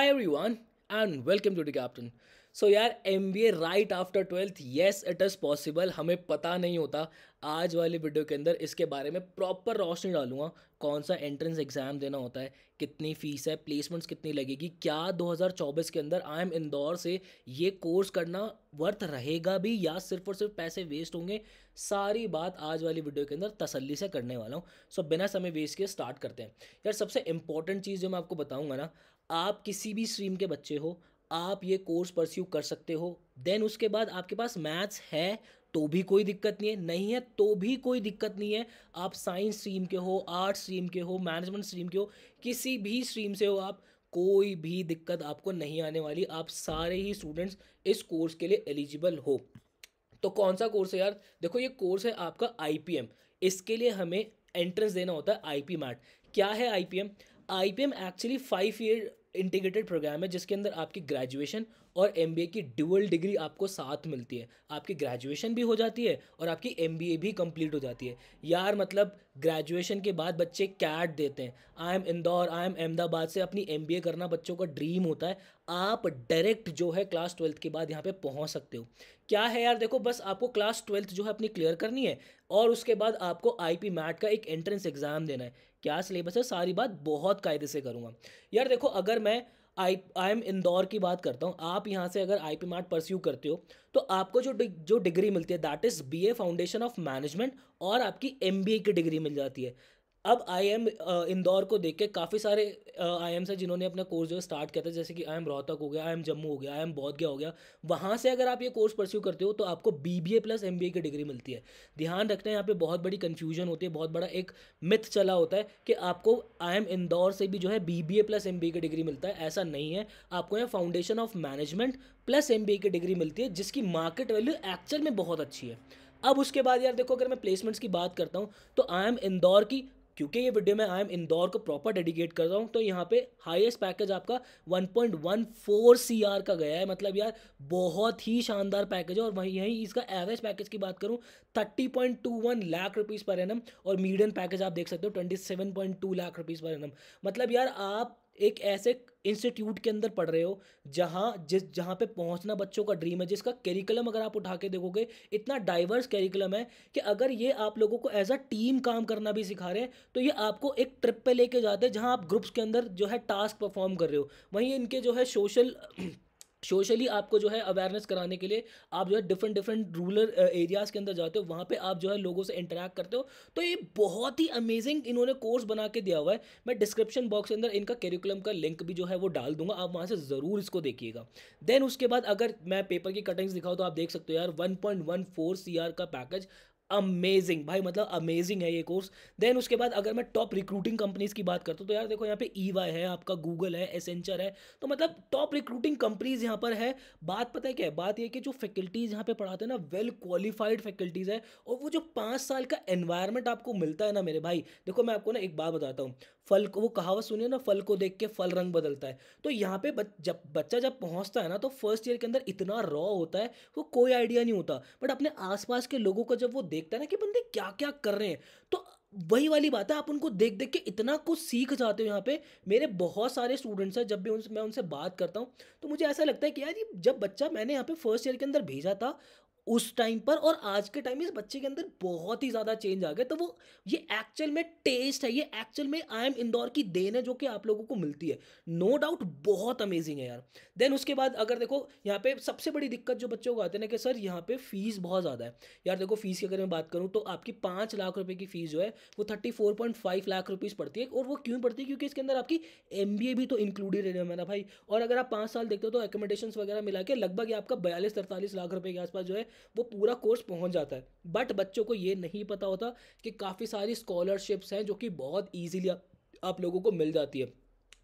every everyone and welcome to the captain so यार M B A right after twelfth yes it is possible हमें पता नहीं होता आज वाले वीडियो के अंदर इसके बारे में प्रॉपर रोशनी डालूंगा कौन सा एंट्रेंस एग्ज़ाम देना होता है कितनी फ़ीस है प्लेसमेंट्स कितनी लगेगी क्या 2024 के अंदर आई एम इंदौर से ये कोर्स करना वर्थ रहेगा भी या सिर्फ और सिर्फ पैसे वेस्ट होंगे सारी बात आज वाली वीडियो के अंदर तसल्ली से करने वाला हूँ सो so, बिना समय वेस्ट के स्टार्ट करते हैं यार सबसे इंपॉर्टेंट चीज़ जो मैं आपको बताऊँगा ना आप किसी भी स्ट्रीम के बच्चे हो आप ये कोर्स परस्यू कर सकते हो देन उसके बाद आपके पास मैथ्स है तो भी कोई दिक्कत नहीं है नहीं है तो भी कोई दिक्कत नहीं है आप साइंस स्ट्रीम के हो आर्ट स्ट्रीम के हो मैनेजमेंट स्ट्रीम के हो किसी भी स्ट्रीम से हो आप कोई भी दिक्कत आपको नहीं आने वाली आप सारे ही स्टूडेंट्स इस कोर्स के लिए एलिजिबल हो तो कौन सा कोर्स है यार देखो ये कोर्स है आपका आई इसके लिए हमें एंट्रेंस देना होता है आई मैट क्या है I I P M actually five year integrated programme है जिसके अंदर आपकी ग्रेजुएशन और एम की ड्यूअल डिग्री आपको साथ मिलती है आपकी ग्रेजुएशन भी हो जाती है और आपकी एम भी कंप्लीट हो जाती है यार मतलब ग्रेजुएशन के बाद बच्चे कैट देते हैं I M Indore I M Ahmedabad से अपनी एम करना बच्चों का ड्रीम होता है आप डायरेक्ट जो है क्लास ट्वेल्थ के बाद यहाँ पे पहुँच सकते हो क्या है यार देखो बस आपको क्लास ट्वेल्थ जो है अपनी क्लियर करनी है और उसके बाद आपको आई पी मैट का एक एंट्रेंस एग्ज़ाम देना है क्या सिलेबस है सारी बात बहुत कायदे से करूँगा यार देखो अगर मैं आई आई एम इंदौर की बात करता हूँ आप यहाँ से अगर आई पी मार्ट परस्यू करते हो तो आपको जो डि, जो डिग्री मिलती है that is B A foundation of management और आपकी एम बी ए की डिग्री मिल जाती है अब आई एम uh, इंदौर को देख के काफ़ी सारे आई एम्स हैं जिन्होंने अपना कोर्स जो स्टार्ट किया था जैसे कि आई एम रोहतक हो गया आई एम जम्मू हो गया आई एम गया हो गया वहाँ से अगर आप ये कोर्स परस्यू करते हो तो आपको B B A plus M B A की डिग्री मिलती है ध्यान रखना यहाँ पे बहुत बड़ी कन्फ्यूजन होती है बहुत बड़ा एक मिथ चला होता है कि आपको आई एम इंदौर से भी जो है B B A plus M B A की डिग्री मिलता है ऐसा नहीं है आपको यहाँ foundation of management plus M B A की डिग्री मिलती है जिसकी मार्केट वैल्यू एक्चुअल में बहुत अच्छी है अब उसके बाद यार देखो अगर मैं प्लेसमेंट्स की बात करता हूँ तो आई एम इंदौर की क्योंकि ये वीडियो में आई एम इंदौर को प्रॉपर डेडिकेट कर रहा हूँ तो यहाँ पे हाईएस्ट पैकेज आपका 1.14 पॉइंट का गया है मतलब यार बहुत ही शानदार पैकेज है और वहीं यहीं इसका एवरेज पैकेज की बात करूँ 30.21 लाख रुपीज़ पर एन और मीडियम पैकेज आप देख सकते हो 27.2 लाख रुपीज़ पर एन मतलब यार आप एक ऐसे इंस्टीट्यूट के अंदर पढ़ रहे हो जहाँ जिस जहाँ पे पहुँचना बच्चों का ड्रीम है जिसका कैरिकुलम अगर आप उठा के देखोगे इतना डाइवर्स करिकुलम है कि अगर ये आप लोगों को एज अ टीम काम करना भी सिखा रहे हैं तो ये आपको एक ट्रिप पे लेके जाते हैं जहाँ आप ग्रुप्स के अंदर जो है टास्क परफॉर्म कर रहे हो वहीं इनके जो है सोशल सोशली आपको जो है अवेयरनेस कराने के लिए आप जो है डिफरेंट डिफरेंट रूरल एरियाज़ के अंदर जाते हो वहाँ पे आप जो है लोगों से इंटरेक्ट करते हो तो ये बहुत ही अमेजिंग इन्होंने कोर्स बना के दिया हुआ है मैं डिस्क्रिप्शन बॉक्स के अंदर इनका करिकुलम का लिंक भी जो है वो डाल दूंगा आप वहाँ से ज़रूर इसको देखिएगा देन उसके बाद अगर मैं पेपर की कटिंग्स दिखाऊँ तो आप देख सकते हो यार one point one four C R का पैकेज अमेजिंग भाई मतलब अमेजिंग है ये कोर्स देन उसके बाद अगर मैं टॉप रिक्रूटिंग कंपनीज़ की बात करता हूँ तो यार देखो यहाँ पे ई है आपका गूगल है एसेंचर है तो मतलब टॉप रिक्रूटिंग कंपनीज़ यहाँ पर है बात पता है क्या है बात यह कि जो फैकल्टीज़ यहाँ पे पढ़ाते हैं ना वेल क्वालिफाइड फैकल्टीज़ है और वो जो पाँच साल का एनवायरमेंट आपको मिलता है ना मेरे भाई देखो मैं आपको ना एक बात बताता हूँ फल को वो कहावत सुनिए ना फल को देख के फल रंग बदलता है तो यहाँ पे बच, जब बच्चा जब पहुँचता है ना तो फर्स्ट ईयर के अंदर इतना रॉ होता है वो कोई आइडिया नहीं होता बट अपने आसपास के लोगों को जब वो देखता है ना कि बंदे क्या क्या कर रहे हैं तो वही वाली बात है आप उनको देख देख के इतना कुछ सीख जाते हो यहाँ पे मेरे बहुत सारे स्टूडेंट्स हैं जब भी उनसे मैं उनसे बात करता हूँ तो मुझे ऐसा लगता है कि यार जब बच्चा मैंने यहाँ पे फर्स्ट ईयर के अंदर भेजा था उस टाइम पर और आज के टाइम में इस बच्चे के अंदर बहुत ही ज़्यादा चेंज आ गया तो वो ये एक्चुअल में टेस्ट है ये एक्चुअल में आई एम इंदौर की देन है जो कि आप लोगों को मिलती है नो no डाउट बहुत अमेजिंग है यार देन उसके बाद अगर देखो यहाँ पे सबसे बड़ी दिक्कत जो बच्चों को आते ना कि सर यहाँ पे फीस बहुत ज़्यादा है यार देखो फीस की अगर मैं बात करूँ तो आपकी पाँच लाख रुपये की फीस जो है वो thirty four point five lakh rupees पड़ती है और वो क्यों पड़ती है क्योंकि इसके अंदर आपकी एम बी ए भी तो इंक्लूडेड है मेरा भाई और अगर आप पाँच साल देखते हो तो एकोमोडेशन वगैरह मिला के लगभग आपका बयालीस तरतालीस लाख रुपये के आसपास जो है वो पूरा कोर्स पहुंच जाता है बट बच्चों को ये नहीं पता होता कि काफ़ी सारी स्कॉलरशिप्स हैं जो कि बहुत ईजीली आप लोगों को मिल जाती है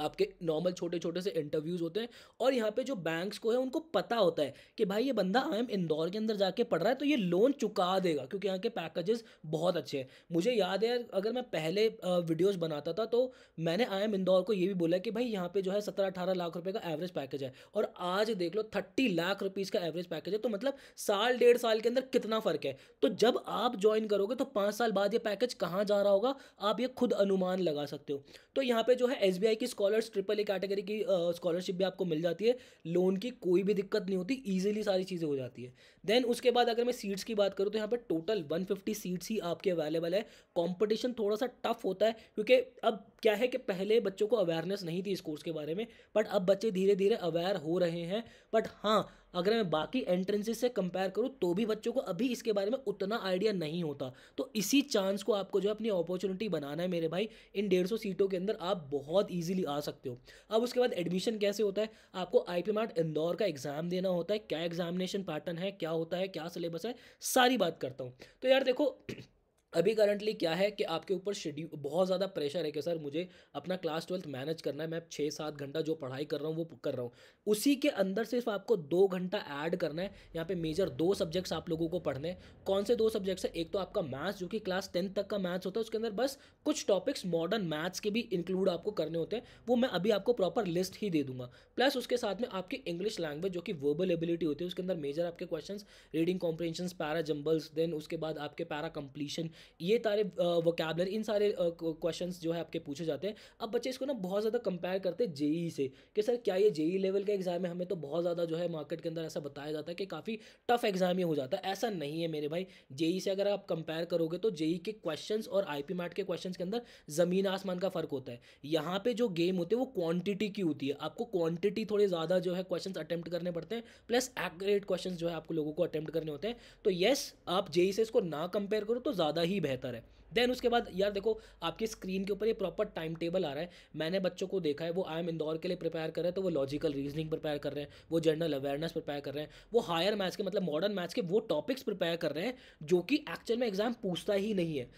आपके नॉर्मल छोटे छोटे से इंटरव्यूज़ होते हैं और यहाँ पे जो बैंक्स को है उनको पता होता है कि भाई ये बंदा आई एम इंदौर के अंदर जाके पढ़ रहा है तो ये लोन चुका देगा क्योंकि यहाँ के पैकेजेस बहुत अच्छे हैं मुझे याद है अगर मैं पहले वीडियोज़ बनाता था तो मैंने आई एम इंदौर को ये भी बोला कि भाई यहाँ पर जो है सत्रह अठारह लाख रुपये का एवरेज पैकेज है और आज देख लो थर्टी लाख रुपीज़ का एवरेज पैकेज है तो मतलब साल डेढ़ साल के अंदर कितना फ़र्क है तो जब आप ज्वाइन करोगे तो पाँच साल बाद ये पैकेज कहाँ जा रहा होगा आप ये खुद अनुमान लगा सकते हो तो यहाँ पर जो है एस की स्कॉलर्स ट्रिपल ए कैटेगरी की स्कॉलरशिप uh, भी आपको मिल जाती है लोन की कोई भी दिक्कत नहीं होती ईजिली सारी चीज़ें हो जाती है देन उसके बाद अगर मैं सीट्स की बात करूँ तो यहाँ पर टोटल वन सीट्स ही आपके अवेलेबल है कॉम्पिटिशन थोड़ा सा टफ होता है क्योंकि अब क्या है कि पहले बच्चों को अवेयरनेस नहीं थी इस कोर्स के बारे में बट अब बच्चे धीरे धीरे अवेयर हो रहे हैं बट हाँ अगर मैं बाकी एंट्रेंसेस से कंपेयर करूँ तो भी बच्चों को अभी इसके बारे में उतना आइडिया नहीं होता तो इसी चांस को आपको जो अपनी अपॉर्चुनिटी बनाना है मेरे भाई इन डेढ़ सीटों के अंदर आप बहुत ईजिली आ सकते हो अब उसके बाद एडमिशन कैसे होता है आपको आई पी इंदौर का एग्ज़ाम देना होता है क्या एग्जामिनेशन पैटर्न है क्या होता है क्या सिलेबस है सारी बात करता हूँ तो यार देखो अभी करंटली क्या है कि आपके ऊपर शेड्यूल बहुत ज़्यादा प्रेशर है कि सर मुझे अपना क्लास ट्वेल्थ मैनेज करना है मैं छः सात घंटा जो पढ़ाई कर रहा हूँ वो कर रहा हूँ उसी के अंदर सिर्फ आपको दो घंटा ऐड करना है यहाँ पे मेजर दो सब्जेक्ट्स आप लोगों को पढ़ने हैं कौन से दो सब्जेक्ट्स हैं एक तो आपका मैथ्स जो कि क्लास टेंथ तक का मैथ्स होता है उसके अंदर बस कुछ टॉपिक्स मॉडर्न मैथ्स के भी इंक्लूड आपको करने होते हैं वो मैं अभी आपको प्रॉपर लिस्ट ही दे दूंगा प्लस उसके साथ में आपकी इंग्लिश लैंग्वेज जो कि वर्बल एबिलिटी होती है उसके अंदर मेजर आपके question reading comprehension para jumbles then उसके बाद आपके पैरा कंप्लीशन ये सारे वोकेबलर इन सारे क्वेश्चन जो है आपके पूछे जाते हैं अब बच्चे इसको ना बहुत ज़्यादा कंपेयर करते हैं जेई e से कि सर क्या ये जेई लेवल का एग्ज़ाम है हमें तो बहुत ज़्यादा जो है मार्केट के अंदर ऐसा बताया जाता है कि काफ़ी टफ एग्ज़ाम ही हो जाता है ऐसा नहीं है मेरे भाई जेई e से अगर आप कंपेयर करोगे तो जेई e के क्वेश्चन और आई पी मैट के क्वेश्चन के अंदर ज़मीन आसमान का फ़र्क होता है यहाँ पर जो गेम होते हैं वो क्वान्टिटी की होती है आपको क्वान्टिटी थोड़े ज़्यादा जो है क्वेश्चन अटैम्प्ट करने पड़ते हैं प्लस एक्यूरेट क्वेश्चन जो है आपको लोगों को अटैम्प्ट करने होते हैं तो येस आप जेई से इसको ना कंपेयर करो तो ज़्यादा ही यही बेहतर है देन उसके बाद यार देखो आपकी स्क्रीन के ऊपर ये प्रॉपर टाइम टेबल आ रहा है मैंने बच्चों को देखा है वो आई एम इंदौर के लिए प्रिपेयर कर रहे हैं तो वो लॉजिकल रीजनिंग प्रिपेयर कर रहे हैं वो जनरल अवेयरनेस प्रिपेयर कर रहे हैं वो हायर मैथ्स के मतलब मॉडर्न मैथ्स के वो टॉपिक्स प्रिपेयर कर रहे हैं जो कि एक्चुअल में एग्ज़ाम पूछता ही नहीं है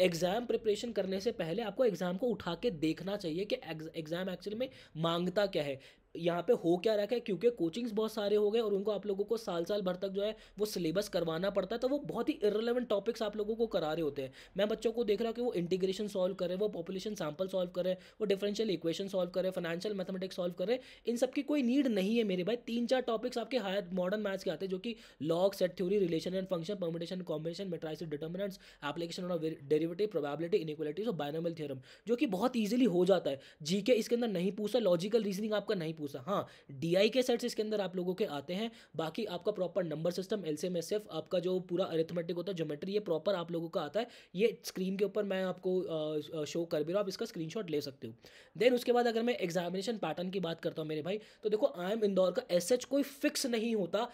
एग्ज़ाम प्रिपरेशन करने से पहले आपको एग्ज़ाम को उठा के देखना चाहिए कि एग्ज़ाम एक्चुअली में मांगता क्या है यहाँ पे हो क्या रखा है क्योंकि कोचिंग्स बहुत सारे हो गए और उनको आप लोगों को साल साल भर तक जो है वो सिलेबस करवाना पड़ता है तो वो बहुत ही इरेलीवेंट टॉपिक्स आप लोगों को करा रहे होते हैं मैं बच्चों को देख रहा हूँ कि वो इंटीग्रेशन सॉल्व करें वो पॉपुलेशन सैम्पल सॉल्व करें वो डिफरेंशियल इक्वेशन सॉल्व करें फाइनेंशियल मैथमेटिक्स सॉल्व करें इन सब की कोई नीड नहीं है मेरे भाई तीन चार टॉपिक्स आपके हायर मॉडर्न मैथ्स के आते हैं जो कि log set theory relation and function permutation combination matrices determinants application of derivative probability inequalities और बायनोमल थ्योरम जो कि बहुत ईजिली हो जाता है जीके इसके अंदर नहीं पूछा लॉजिकल रीजनिंग आपका नहीं पूछा गुस्सा हाँ डी के सेट्स इसके अंदर आप लोगों के आते हैं बाकी आपका प्रॉपर नंबर सिस्टम एल आपका जो पूरा अरिथमेटिक होता है जोमेट्री ये प्रॉपर आप लोगों का आता है ये स्क्रीन के ऊपर मैं आपको शो कर भी रहा हूँ आप इसका स्क्रीन ले सकते हो देन उसके बाद अगर मैं एग्जामिनेशन पैटर्न की बात करता हूँ मेरे भाई तो देखो आई एम इंदौर का एस कोई फिक्स नहीं होता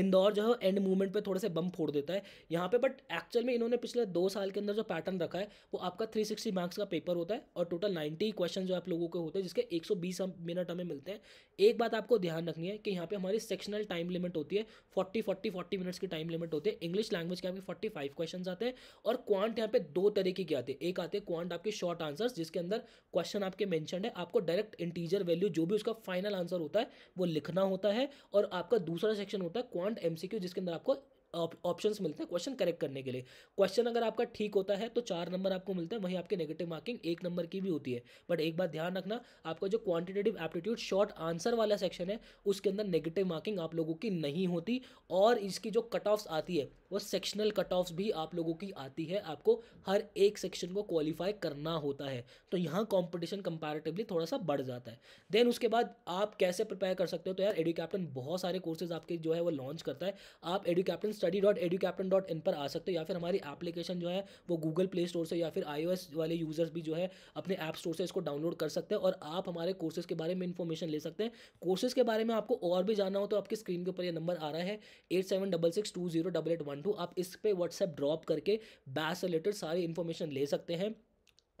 इंदौर जो है एंड मूवमेंट पर थोड़े से बम फोड़ देता है यहाँ पे बट एक्चुअल में इन्होंने पिछले दो साल के अंदर जो पैटर्न रखा है वो आपका थ्री मार्क्स का पेपर होता है और टोटल नाइनटी क्वेश्चन जो आप लोगों के होते हैं जिसके 120 मिनट हमें मिलते हैं एक बात आपको ध्यान रखनी है कि यहाँ पे हमारी सेक्शनल टाइम लिमिट होती है फोर्टी फोर्टी फोर्टी मिनट्स की टाइम लिमिट होती है इंग्लिश लैंग्वेज के आपके फोर्टी फाइव क्वेश्चन आते हैं और क्वांट यहाँ पे दो तरीके के आते हैं एक आते हैं क्वांट आपके शॉर्ट आंसर्स जिसके अंदर क्वेश्चन आपके मैंशन है आपको डायरेक्ट इंटीजर वैल्यू जो भी उसका फाइनल आंसर होता है वो लिखना होता है और आपका दूसरा सेक्शन होता है क्वांट एम जिसके अंदर आपको ऑप्शंस मिलते हैं क्वेश्चन करेक्ट करने के लिए क्वेश्चन अगर आपका ठीक होता है तो चार नंबर आपको मिलते हैं वहीं आपके नेगेटिव मार्किंग एक नंबर की भी होती है बट एक बात ध्यान रखना आपका जो क्वांटिटेटिव एप्टीट्यूड शॉर्ट आंसर वाला सेक्शन है उसके अंदर नेगेटिव मार्किंग आप लोगों की नहीं होती और इसकी जो कट ऑफ्स आती है वो सेक्शनल कट ऑफ्स भी आप लोगों की आती है आपको हर एक सेक्शन को क्वालिफाई करना होता है तो यहाँ कॉम्पिटिशन कंपेरेटिवली थोड़ा सा बढ़ जाता है देन उसके बाद आप कैसे प्रिपेयर कर सकते हो तो यार एडू कैप्टन बहुत सारे कोर्सेज आपके जो है वो लॉन्च करता है आप edu captain study dot edu captain dot in पर आ सकते हो या फिर हमारी एप्लीकेशन जो है वो गूगल प्ले स्टोर से या फिर आई वाले यूज़र्स भी जो है अपने ऐप स्टोर से इसको डाउनलोड कर सकते हैं और आप हमारे कोर्सेज के बारे में इन्फॉर्मेशन ले सकते हैं कोर्सेज के बारे में आपको और भी जानना हो तो आपकी स्क्रीन के ऊपर यह नंबर आ रहा है eight seven double six two zero double eight one two आप इस पर व्हाट्सएप ड्रॉप करके बैच से रिलेटेड सारी इन्फॉर्मेशन ले सकते हैं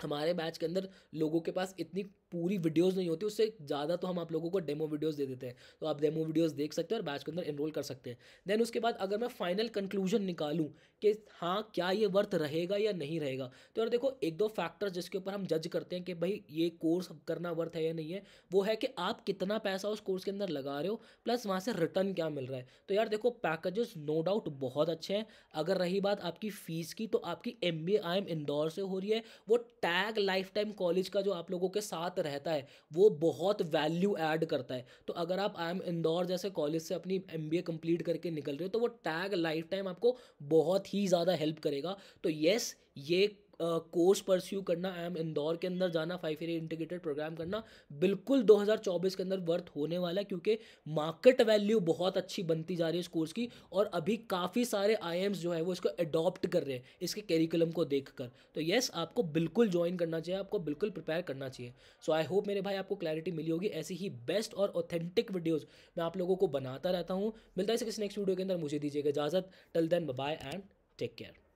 हमारे बैच के अंदर लोगों के पास इतनी पूरी वीडियोस नहीं होती उससे ज़्यादा तो हम आप लोगों को डेमो वीडियोस दे देते हैं तो आप डेमो वीडियोस देख सकते हैं और बैच के अंदर एनरोल कर सकते हैं देन उसके बाद अगर मैं फाइनल कंक्लूजन निकालूँ कि हाँ क्या ये वर्थ रहेगा या नहीं रहेगा तो यार देखो एक दो फैक्टर जिसके ऊपर हम जज करते हैं कि भाई ये कोर्स करना वर्थ है या नहीं है वो है कि आप कितना पैसा उस कोर्स के अंदर लगा रहे हो प्लस वहाँ से रिटर्न क्या मिल रहा है तो यार देखो पैकेजेस नो डाउट बहुत अच्छे हैं अगर रही बात आपकी फ़ीस की तो आपकी M B I M Indore से हो रही है वो टैग लाइफ टाइम कॉलेज का जो आप लोगों के साथ रहता है वो बहुत वैल्यू ऐड करता है तो अगर आप आई एम इंदौर जैसे कॉलेज से अपनी एम बी ए कंप्लीट करके निकल रहे हो तो वो टैग लाइफ टाइम आपको बहुत ही ज़्यादा हेल्प करेगा तो येस ये कोर्स परस्यू करना आई एम इंदौर के अंदर जाना फाइव ईयर इंटीग्रेटेड प्रोग्राम करना बिल्कुल 2024 के अंदर वर्थ होने वाला है क्योंकि मार्केट वैल्यू बहुत अच्छी बनती जा रही है इस कोर्स की और अभी काफ़ी सारे आई जो है वो इसको अडॉप्ट कर रहे हैं इसके कैरिकुलम को देख कर तो येस आपको बिल्कुल ज्वाइन करना चाहिए आपको बिल्कुल प्रिपेयर करना चाहिए सो आई होप मेरे भाई आपको क्लैरिटी मिली होगी ऐसी ही बेस्ट और ऑथेंटिक वीडियोज़ मैं आप लोगों को बनाता रहता हूँ मिलता है किसी नेक्स्ट वीडियो के अंदर मुझे दीजिएगा इजाज़त till then bye and take care